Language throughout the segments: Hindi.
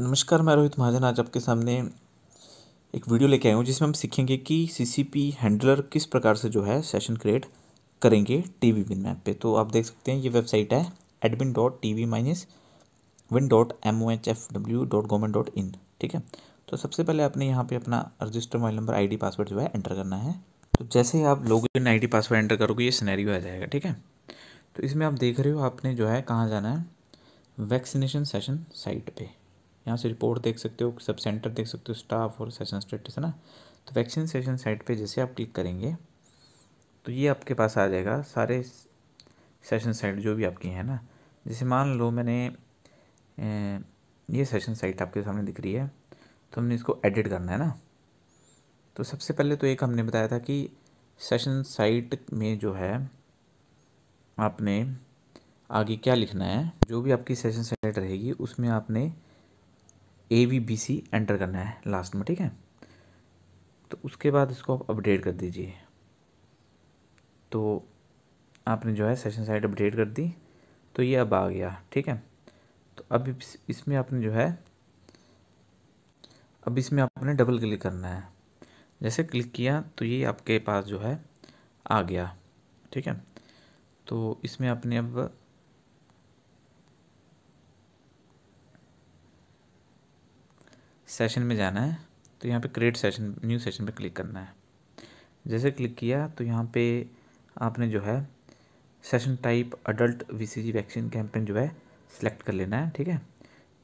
नमस्कार मैं रोहित महाजन आज आपके सामने एक वीडियो लेके आया हूँ जिसमें हम सीखेंगे कि सीसीपी हैंडलर किस प्रकार से जो है सेशन क्रिएट करेंगे टी वी विन मैप पे तो आप देख सकते हैं ये वेबसाइट है admin dot T V minus win dot M O H F W dot government dot in ठीक है तो सबसे पहले आपने यहाँ पे अपना register mobile number I D password जो है एंटर करना है तो जैसे ही आप लोग इन आई डी पासवर्ड एंटर करोगे ये सिनेरियो आ जाएगा ठीक है तो इसमें आप देख रहे हो आपने जो है कहाँ जाना है वैक्सीनेशन सेशन साइट पर यहाँ से रिपोर्ट देख सकते हो सब सेंटर देख सकते हो स्टाफ और सेशन स्टेटस है ना तो वैक्सीन सेशन साइट पे जैसे आप क्लिक करेंगे तो ये आपके पास आ जाएगा सारे सेशन साइट जो भी आपकी हैं ना जैसे मान लो मैंने ये सेशन साइट आपके सामने दिख रही है तो हमने इसको एडिट करना है ना तो सबसे पहले तो एक हमने बताया था कि सेशन साइट में जो है आपने आगे क्या लिखना है जो भी आपकी सेशन साइट रहेगी उसमें आपने A V B C enter करना है लास्ट में ठीक है तो उसके बाद इसको आप अपडेट कर दीजिए तो आपने जो है सेशन साइट अपडेट कर दी तो ये अब आ गया ठीक है तो अब इसमें आपने जो है अब इसमें आपने डबल क्लिक करना है जैसे क्लिक किया तो ये आपके पास जो है आ गया ठीक है तो इसमें आपने अब सेशन में जाना है तो यहाँ पे क्रिएट सेशन न्यू सेशन पे क्लिक करना है जैसे क्लिक किया तो यहाँ पे आपने जो है session type adult VCG vaccine campaign जो है सिलेक्ट कर लेना है ठीक है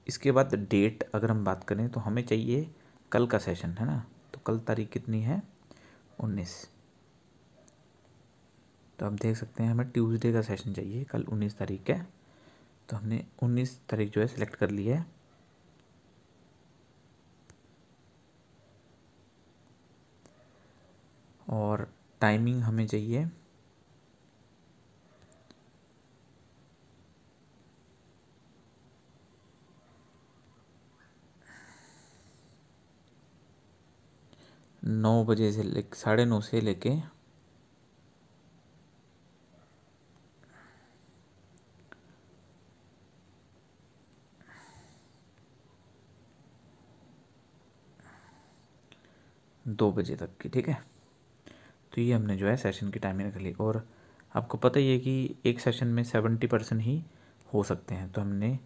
इसके बाद डेट अगर हम बात करें तो हमें चाहिए कल का सेशन है ना तो कल तारीख कितनी है उन्नीस तो आप देख सकते हैं हमें ट्यूसडे का सेशन चाहिए कल उन्नीस तारीख है तो हमने उन्नीस तारीख जो है सिलेक्ट कर लिया है और टाइमिंग हमें चाहिए नौ बजे से ले साढ़े नौ से लेके दो बजे तक की ठीक है तो ये हमने जो है सेशन की टाइमिंग रख ली और आपको पता ही है कि एक सेशन में सेवेंटी परसेंट ही हो सकते हैं तो हमने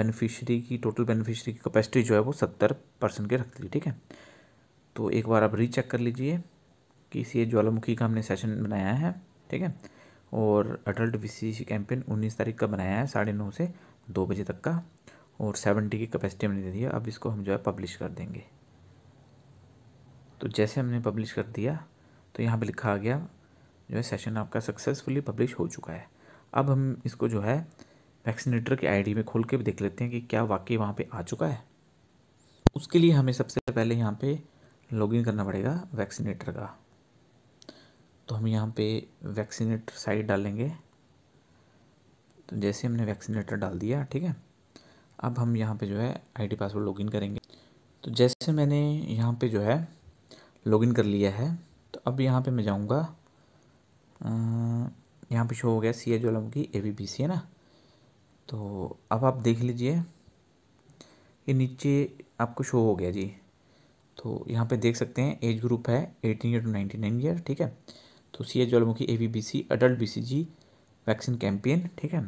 बेनिफिशरी की टोटल बेनिफिशरी की कैपेसिटी जो है वो सत्तर परसेंट के रख दी ठीक है तो एक बार आप रीचेक कर लीजिए कि सी ज्वालामुखी का हमने सेशन बनाया है ठीक है और अडल्ट वी कैंपेन उन्नीस तारीख का बनाया है साढ़े नौ से दो बजे तक का और सेवेंटी की कैपेसिटी हमने दे दी है अब इसको हम जो है पब्लिश कर देंगे तो जैसे हमने पब्लिश कर दिया तो यहाँ पे लिखा आ गया जो है सेशन आपका सक्सेसफुली पब्लिश हो चुका है अब हम इसको जो है वैक्सीनेटर की आईडी में खोल के भी देख लेते हैं कि क्या वाकई वहाँ पे आ चुका है उसके लिए हमें सबसे पहले यहाँ पे लॉगिन करना पड़ेगा वैक्सीनेटर का तो हम यहाँ पे वैक्सीनेटर साइट डालेंगे तो जैसे हमने वैक्सीनेटर डाल दिया ठीक है अब हम यहाँ पे जो है आईडी पासवर्ड लॉगिन करेंगे तो जैसे मैंने यहाँ पे जो है लॉगिन कर लिया है अब यहाँ पे मैं जाऊँगा यहाँ पे शो हो गया सी एच ओलम की ए बी बी सी है ना तो अब आप देख लीजिए ये नीचे आपको शो हो गया जी तो यहाँ पे देख सकते हैं एज ग्रुप है eighteen year to ninety nine year ठीक है तो सी एच ज्वालामुखी A B B C adult B C G vaccine campaign ठीक है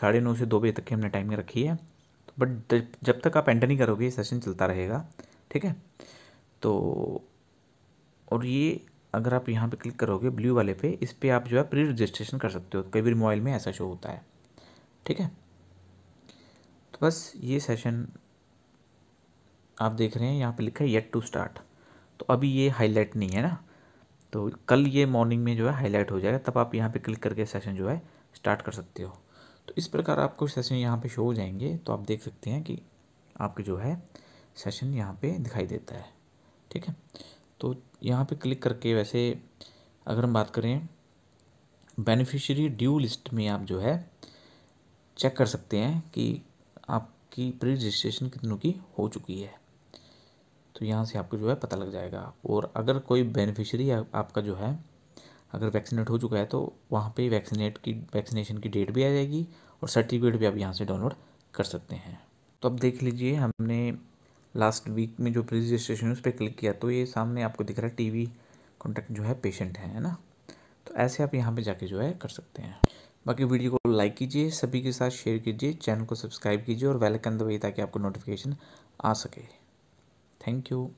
साढ़े नौ से दो बजे तक की हमने टाइमिंग रखी है तो बट जब तक आप एंटर नहीं करोगे सेशन चलता रहेगा ठीक है तो और ये अगर आप यहाँ पे क्लिक करोगे ब्लू वाले पे इस पर आप जो है प्री रजिस्ट्रेशन कर सकते हो कई बार मोबाइल में ऐसा शो होता है ठीक है तो बस ये सेशन आप देख रहे हैं यहाँ पे लिखा है येट टू स्टार्ट तो अभी ये हाईलाइट नहीं है ना तो कल ये मॉर्निंग में जो है हाईलाइट हो जाएगा तब आप यहाँ पे क्लिक करके सेशन जो है स्टार्ट कर सकते हो तो इस प्रकार आपको सेशन यहाँ पे शो हो जाएंगे तो आप देख सकते हैं कि आपके जो है सेशन यहाँ पे दिखाई देता है ठीक है तो यहाँ पे क्लिक करके वैसे अगर हम बात करें बेनिफिशियरी ड्यू लिस्ट में आप जो है चेक कर सकते हैं कि आपकी प्री रजिस्ट्रेशन कितनों की हो चुकी है तो यहाँ से आपको जो है पता लग जाएगा और अगर कोई बेनिफिशियरी आपका जो है अगर वैक्सीनेट हो चुका है तो वहाँ पे वैक्सीनेट की वैक्सीनेशन की डेट भी आ जाएगी और सर्टिफिकेट भी आप यहाँ से डाउनलोड कर सकते हैं तो अब देख लीजिए हमने लास्ट वीक में जो प्री रजिस्ट्रेशन उस पर क्लिक किया तो ये सामने आपको दिख रहा है टीवी कॉन्टैक्ट जो है पेशेंट है है ना तो ऐसे आप यहाँ पे जाके जो है कर सकते हैं बाकी वीडियो को लाइक कीजिए सभी के साथ शेयर कीजिए चैनल को सब्सक्राइब कीजिए और वेलकन दबाइए ताकि आपको नोटिफिकेशन आ सके थैंक यू